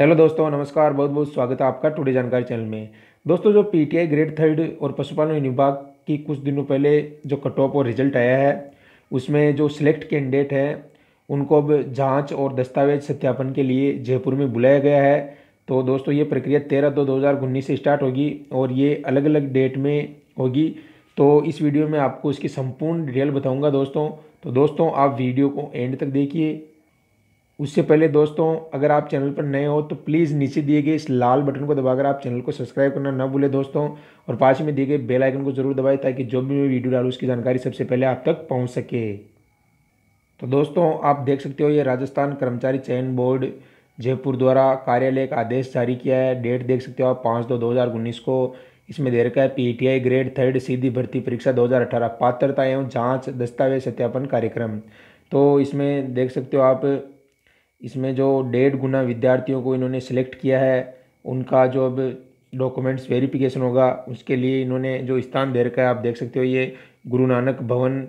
hello दोस्तों नमस्कार बहुत बहुत स्वागत है आपका टुडे जानकारी चैनल में दोस्तों जो पीटीआई ग्रेड थर्ड और पशुपालन विभाग की कुछ दिनों पहले जो कट ऑफ और रिजल्ट आया है उसमें जो सिलेक्ट कैंडिडेट हैं उनको अब जांच और दस्तावेज सत्यापन के लिए जयपुर में बुलाया गया है तो दोस्तों ये प्रक्रिया तेरह दो दो हज़ार उन्नीस से स्टार्ट होगी और ये अलग अलग डेट में होगी तो इस वीडियो में आपको इसकी संपूर्ण डिटेल बताऊँगा दोस्तों तो दोस्तों आप वीडियो को एंड तक देखिए उससे पहले दोस्तों अगर आप चैनल पर नए हो तो प्लीज़ नीचे दिए गए इस लाल बटन को दबाकर आप चैनल को सब्सक्राइब करना ना भूलें दोस्तों और पास में दिए गए बेल आइकन को ज़रूर दबाएं ताकि जो भी मैं वीडियो डालूँ उसकी जानकारी सबसे पहले आप तक पहुँच सके तो दोस्तों आप देख सकते हो ये राजस्थान कर्मचारी चयन बोर्ड जयपुर द्वारा कार्यालय का आदेश जारी किया है डेट देख सकते हो आप पाँच दो दो हज़ार उन्नीस को इसमें दे रखा है आई ग्रेड थर्ड सीधी भर्ती परीक्षा अठारह पात्रता एवं जाँच दस्तावेज सत्यापन कार्यक्रम तो इसमें देख सकते हो आप इसमें जो डेढ़ गुना विद्यार्थियों को इन्होंने सेलेक्ट किया है उनका जो अब डॉक्यूमेंट्स वेरिफिकेशन होगा उसके लिए इन्होंने जो स्थान दे रखा है आप देख सकते हो ये गुरु नानक भवन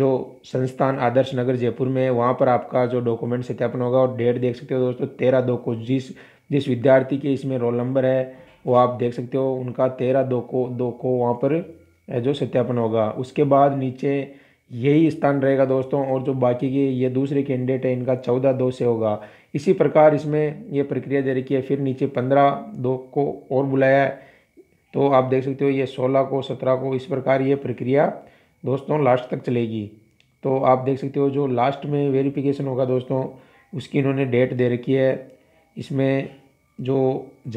जो संस्थान आदर्श नगर जयपुर में है वहाँ पर आपका जो डॉक्यूमेंट सत्यापन होगा और डेट देख सकते हो दोस्तों तेरह दो को जिस जिस विद्यार्थी के इसमें रोल नंबर है वो आप देख सकते हो उनका तेरह दो को दो को वहाँ पर जो सत्यापन होगा उसके बाद नीचे यही स्थान रहेगा दोस्तों और जो बाकी के ये दूसरे कैंडिडेट हैं इनका चौदह दो से होगा इसी प्रकार इसमें ये प्रक्रिया दे रखी है फिर नीचे पंद्रह दो को और बुलाया है तो आप देख सकते हो ये सोलह को सत्रह को इस प्रकार ये प्रक्रिया दोस्तों लास्ट तक चलेगी तो आप देख सकते हो जो लास्ट में वेरिफिकेशन होगा दोस्तों उसकी इन्होंने डेट दे रखी है इसमें जो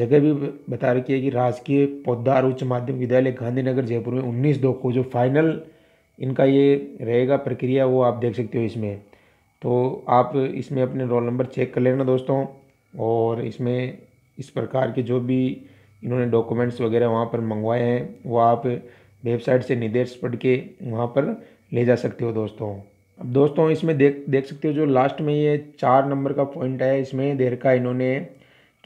जगह भी बता रखी है कि राजकीय पौधार उच्च माध्यमिक विद्यालय गांधीनगर जयपुर में उन्नीस दो को जो फाइनल इनका ये रहेगा प्रक्रिया वो आप देख सकते हो इसमें तो आप इसमें अपने रोल नंबर चेक कर लेना दोस्तों और इसमें इस प्रकार के जो भी इन्होंने डॉक्यूमेंट्स वगैरह वहाँ पर मंगवाए हैं वो आप वेबसाइट से निर्देश पढ़ के वहाँ पर ले जा सकते हो दोस्तों अब दोस्तों इसमें देख देख सकते हो जो लास्ट में ये चार नंबर का पॉइंट है इसमें देर का इन्होंने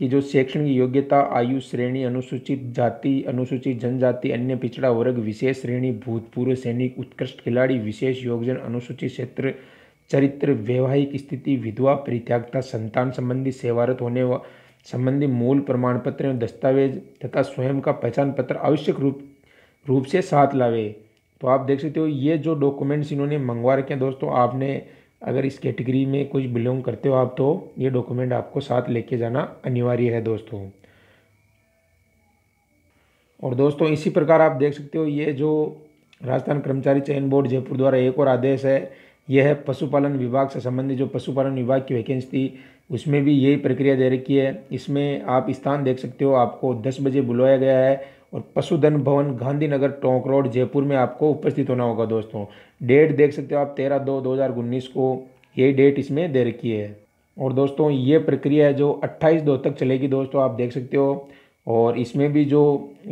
कि जो शैक्षणिक योग्यता आयु श्रेणी अनुसूचित जाति अनुसूचित जनजाति अन्य पिछड़ा वर्ग विशेष श्रेणी भूतपूर्व सैनिक उत्कृष्ट खिलाड़ी विशेष योगजन अनुसूचित क्षेत्र चरित्र वैवाहिक स्थिति विधवा परित्यागता संतान संबंधी सेवारत होने व संबंधी मूल प्रमाण पत्र एवं दस्तावेज तथा स्वयं का पहचान पत्र आवश्यक रूप रूप से साथ लावे तो आप देख सकते हो ये जो डॉक्यूमेंट्स इन्होंने मंगवा रखे हैं दोस्तों आपने अगर इस कैटेगरी में कुछ बिलोंग करते हो आप तो ये डॉक्यूमेंट आपको साथ लेके जाना अनिवार्य है दोस्तों और दोस्तों इसी प्रकार आप देख सकते हो ये जो राजस्थान कर्मचारी चयन बोर्ड जयपुर द्वारा एक और आदेश है यह है पशुपालन विभाग से संबंधित जो पशुपालन विभाग की वैकेंसी थी उसमें भी यही प्रक्रिया दे रखी है इसमें आप स्थान देख सकते हो आपको दस बजे बुलवाया गया है और पशुधन भवन गांधीनगर टोंक रोड जयपुर में आपको उपस्थित होना होगा दोस्तों डेट देख सकते हो आप तेरह दो दो हज़ार उन्नीस को ये डेट इसमें दे रखी है और दोस्तों ये प्रक्रिया है जो अट्ठाईस दो तक चलेगी दोस्तों आप देख सकते हो और इसमें भी जो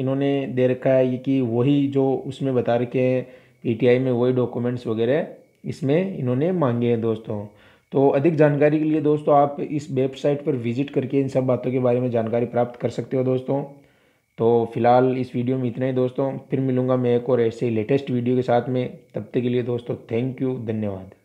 इन्होंने दे रखा है कि वही जो उसमें बता रखे हैं पीटीआई में वही डॉक्यूमेंट्स वगैरह इसमें इन्होंने मांगे हैं दोस्तों तो अधिक जानकारी के लिए दोस्तों आप इस वेबसाइट पर विजिट करके इन सब बातों के बारे में जानकारी प्राप्त कर सकते हो दोस्तों तो फिलहाल इस वीडियो में इतना ही दोस्तों फिर मिलूँगा मैं एक और ऐसे ही लेटेस्ट वीडियो के साथ में तब तक के लिए दोस्तों थैंक यू धन्यवाद